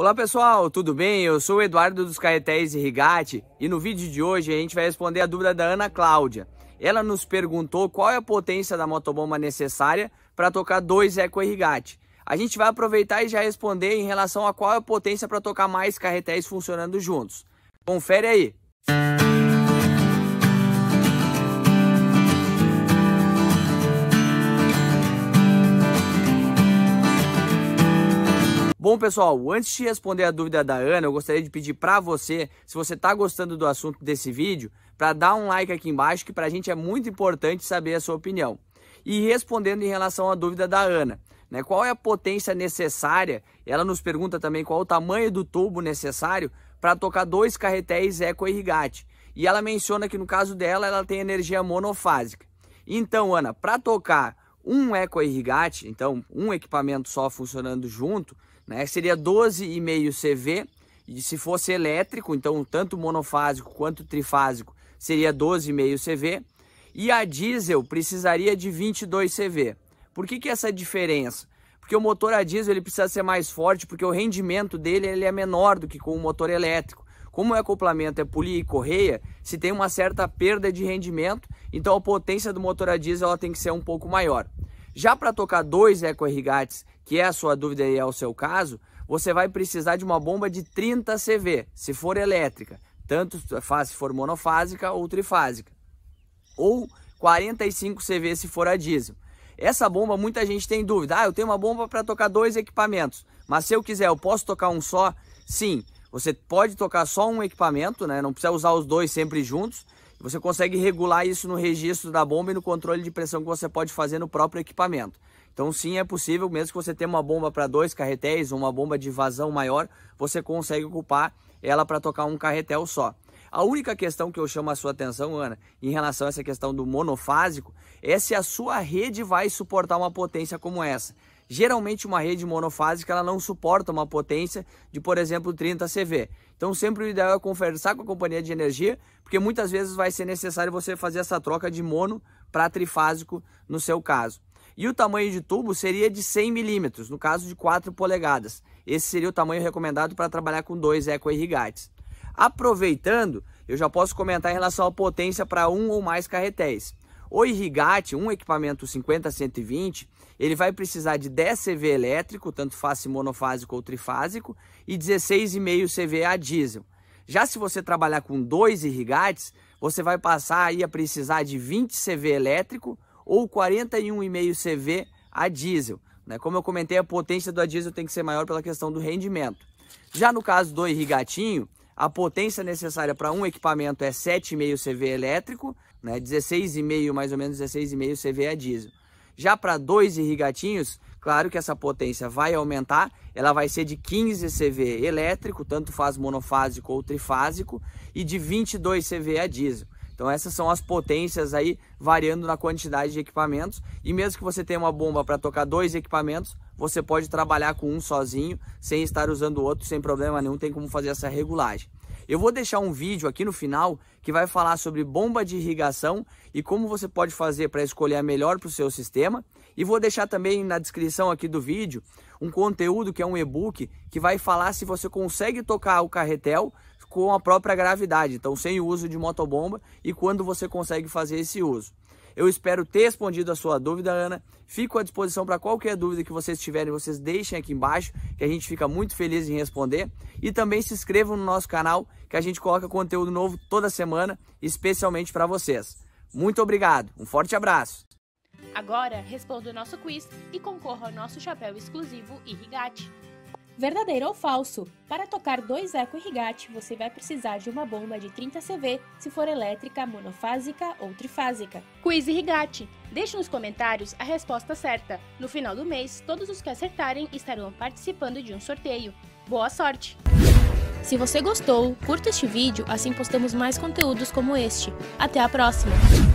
Olá pessoal, tudo bem? Eu sou o Eduardo dos Carretéis e Rigate e no vídeo de hoje a gente vai responder a dúvida da Ana Cláudia. Ela nos perguntou qual é a potência da motobomba necessária para tocar dois Eco Rigate. A gente vai aproveitar e já responder em relação a qual é a potência para tocar mais carretéis funcionando juntos. Confere aí! Música Bom, pessoal, antes de responder a dúvida da Ana, eu gostaria de pedir para você, se você está gostando do assunto desse vídeo, para dar um like aqui embaixo, que para a gente é muito importante saber a sua opinião. E respondendo em relação à dúvida da Ana, né, qual é a potência necessária? Ela nos pergunta também qual o tamanho do tubo necessário para tocar dois carretéis Eco Irrigate. E ela menciona que no caso dela, ela tem energia monofásica. Então, Ana, para tocar um Eco Irrigate, então um equipamento só funcionando junto, né? Seria 12,5 CV, e se fosse elétrico, então tanto monofásico quanto trifásico, seria 12,5 CV, e a diesel precisaria de 22 CV. Por que, que essa diferença? Porque o motor a diesel ele precisa ser mais forte, porque o rendimento dele ele é menor do que com o motor elétrico. Como o acoplamento é polia e correia, se tem uma certa perda de rendimento, então a potência do motor a diesel ela tem que ser um pouco maior. Já para tocar dois eco errigates, que é a sua dúvida e é o seu caso, você vai precisar de uma bomba de 30 CV, se for elétrica, tanto se for monofásica ou trifásica, ou 45 CV se for a diesel. Essa bomba muita gente tem dúvida, ah, eu tenho uma bomba para tocar dois equipamentos, mas se eu quiser eu posso tocar um só? Sim, você pode tocar só um equipamento, né? não precisa usar os dois sempre juntos, você consegue regular isso no registro da bomba e no controle de pressão que você pode fazer no próprio equipamento. Então sim, é possível, mesmo que você tenha uma bomba para dois carretéis, uma bomba de vazão maior, você consegue ocupar ela para tocar um carretel só. A única questão que eu chamo a sua atenção, Ana, em relação a essa questão do monofásico, é se a sua rede vai suportar uma potência como essa. Geralmente uma rede monofásica ela não suporta uma potência de, por exemplo, 30 CV. Então sempre o ideal é conversar com a companhia de energia, porque muitas vezes vai ser necessário você fazer essa troca de mono para trifásico no seu caso. E o tamanho de tubo seria de 100 milímetros, no caso de 4 polegadas. Esse seria o tamanho recomendado para trabalhar com dois eco-irrigates. Aproveitando, eu já posso comentar em relação à potência para um ou mais carretéis. O irrigate, um equipamento 50-120, ele vai precisar de 10 CV elétrico, tanto face monofásico ou trifásico, e 16,5 CV a diesel. Já se você trabalhar com dois irrigates, você vai passar aí a precisar de 20 CV elétrico ou 41,5 CV a diesel. Né? Como eu comentei, a potência do a diesel tem que ser maior pela questão do rendimento. Já no caso do irrigatinho, a potência necessária para um equipamento é 7,5 CV elétrico né? 16,5 mais ou menos 16,5 CV a diesel. Já para dois irrigatinhos, claro que essa potência vai aumentar, ela vai ser de 15 CV elétrico, tanto faz monofásico ou trifásico, e de 22 CV a diesel. Então essas são as potências aí variando na quantidade de equipamentos e mesmo que você tenha uma bomba para tocar dois equipamentos, você pode trabalhar com um sozinho, sem estar usando o outro, sem problema nenhum, tem como fazer essa regulagem. Eu vou deixar um vídeo aqui no final que vai falar sobre bomba de irrigação e como você pode fazer para escolher a melhor para o seu sistema. E vou deixar também na descrição aqui do vídeo um conteúdo que é um e-book que vai falar se você consegue tocar o carretel com a própria gravidade, então sem o uso de motobomba e quando você consegue fazer esse uso. Eu espero ter respondido a sua dúvida, Ana. Fico à disposição para qualquer dúvida que vocês tiverem, vocês deixem aqui embaixo, que a gente fica muito feliz em responder. E também se inscrevam no nosso canal, que a gente coloca conteúdo novo toda semana, especialmente para vocês. Muito obrigado, um forte abraço! Agora, responda o nosso quiz e concorra ao nosso chapéu exclusivo Irrigate. Verdadeiro ou falso? Para tocar dois eco irrigate, você vai precisar de uma bomba de 30 CV, se for elétrica, monofásica ou trifásica. Quiz irrigate. Deixe nos comentários a resposta certa. No final do mês, todos os que acertarem estarão participando de um sorteio. Boa sorte! Se você gostou, curta este vídeo, assim postamos mais conteúdos como este. Até a próxima!